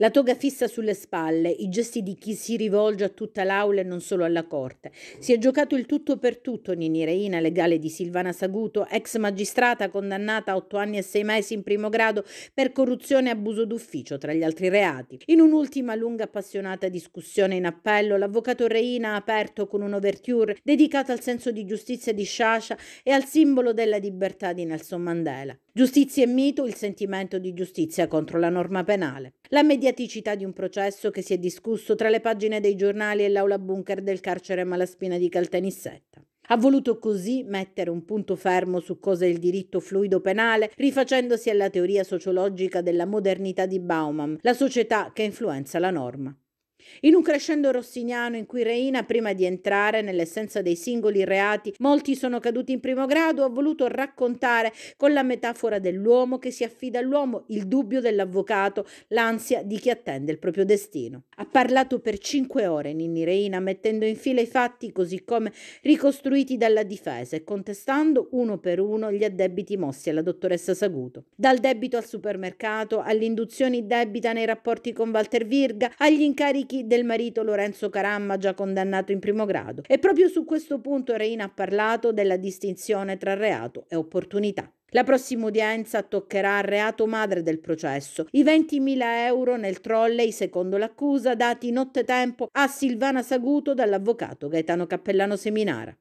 La toga fissa sulle spalle, i gesti di chi si rivolge a tutta l'aula e non solo alla corte. Si è giocato il tutto per tutto Nini Reina, legale di Silvana Saguto, ex magistrata condannata a otto anni e sei mesi in primo grado per corruzione e abuso d'ufficio, tra gli altri reati. In un'ultima lunga appassionata discussione in appello, l'avvocato Reina ha aperto con un'overture dedicata al senso di giustizia di Sciascia e al simbolo della libertà di Nelson Mandela. Giustizia e mito, il sentimento di giustizia contro la norma penale. La media mediaticità di un processo che si è discusso tra le pagine dei giornali e l'aula bunker del carcere Malaspina di Caltanissetta. Ha voluto così mettere un punto fermo su cosa è il diritto fluido penale, rifacendosi alla teoria sociologica della modernità di Bauman, la società che influenza la norma. In un crescendo rossiniano in cui Reina, prima di entrare nell'essenza dei singoli reati, molti sono caduti in primo grado, ha voluto raccontare con la metafora dell'uomo che si affida all'uomo il dubbio dell'avvocato, l'ansia di chi attende il proprio destino. Ha parlato per cinque ore Ninni Reina, mettendo in fila i fatti così come ricostruiti dalla difesa e contestando uno per uno gli addebiti mossi alla dottoressa Saguto. Dal debito al supermercato, all'induzione in debita nei rapporti con Walter Virga, agli incarichi incarichi del marito Lorenzo Caramma, già condannato in primo grado. E proprio su questo punto Reina ha parlato della distinzione tra reato e opportunità. La prossima udienza toccherà al reato madre del processo, i 20.000 euro nel trolley secondo l'accusa dati nottetempo a Silvana Saguto dall'avvocato Gaetano Cappellano Seminara.